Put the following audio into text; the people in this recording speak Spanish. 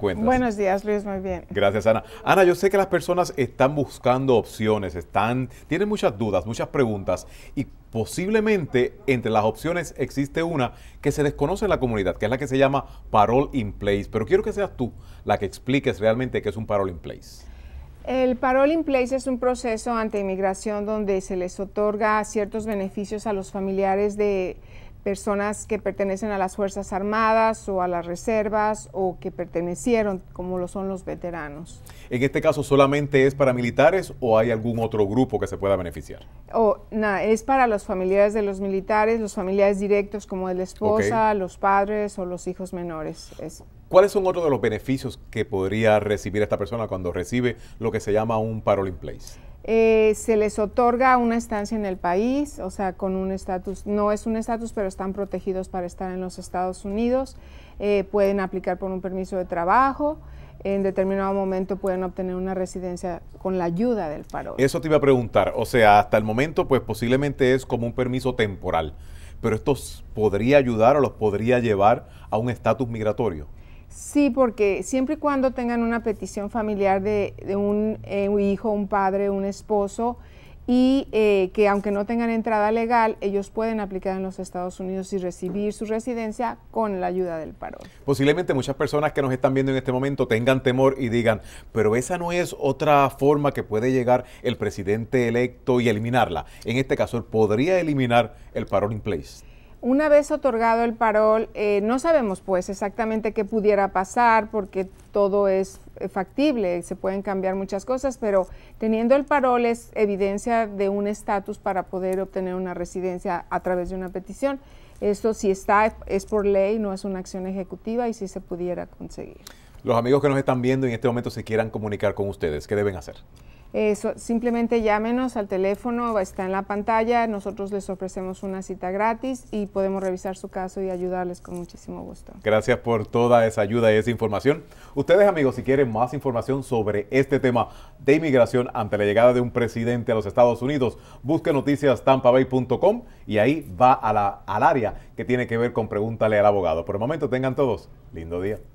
Buenos días, Luis, muy bien. Gracias, Ana. Ana, yo sé que las personas están buscando opciones, están, tienen muchas dudas, muchas preguntas y posiblemente entre las opciones existe una que se desconoce en la comunidad, que es la que se llama Parole in Place, pero quiero que seas tú la que expliques realmente qué es un Parole in Place. El Parole in Place es un proceso ante inmigración donde se les otorga ciertos beneficios a los familiares de personas que pertenecen a las Fuerzas Armadas o a las reservas o que pertenecieron, como lo son los veteranos. ¿En este caso solamente es para militares o hay algún otro grupo que se pueda beneficiar? Oh, nada, es para los familiares de los militares, los familiares directos como es la esposa, los padres o los hijos menores. ¿Cuáles son otros de los beneficios que podría recibir esta persona cuando recibe lo que se llama un parole in place? Eh, se les otorga una estancia en el país, o sea, con un estatus, no es un estatus, pero están protegidos para estar en los Estados Unidos, eh, pueden aplicar por un permiso de trabajo, en determinado momento pueden obtener una residencia con la ayuda del FARO. Eso te iba a preguntar, o sea, hasta el momento pues posiblemente es como un permiso temporal, pero esto podría ayudar o los podría llevar a un estatus migratorio. Sí, porque siempre y cuando tengan una petición familiar de, eh, un, hijo, un padre, un esposo, y eh, que aunque no tengan entrada legal, ellos pueden aplicar en los Estados Unidos y recibir su residencia con la ayuda del parón. Posiblemente muchas personas que nos están viendo en este momento tengan temor y digan, pero esa no es otra forma que puede llegar el presidente electo y eliminarla. En este caso, él podría eliminar el parón en place. Una vez otorgado el parol, eh, no sabemos pues exactamente qué pudiera pasar porque todo es eh, factible, se pueden cambiar muchas cosas, pero teniendo el parol es evidencia de un estatus para poder obtener una residencia a través de una petición. Esto sí está es por ley, no es una acción ejecutiva y si se pudiera conseguir. Los amigos que nos están viendo en este momento se quieran comunicar con ustedes, ¿qué deben hacer? simplemente llámenos al teléfono, está en la pantalla, nosotros les ofrecemos una cita gratis y podemos revisar su caso y ayudarles con muchísimo gusto. Gracias por toda esa ayuda y esa información. Ustedes amigos, si quieren más información sobre este tema de inmigración ante la llegada de un presidente a los Estados Unidos, busque noticias tampabay.com y ahí va a la, al área que tiene que ver con Pregúntale al abogado. Por el momento tengan todos lindo día.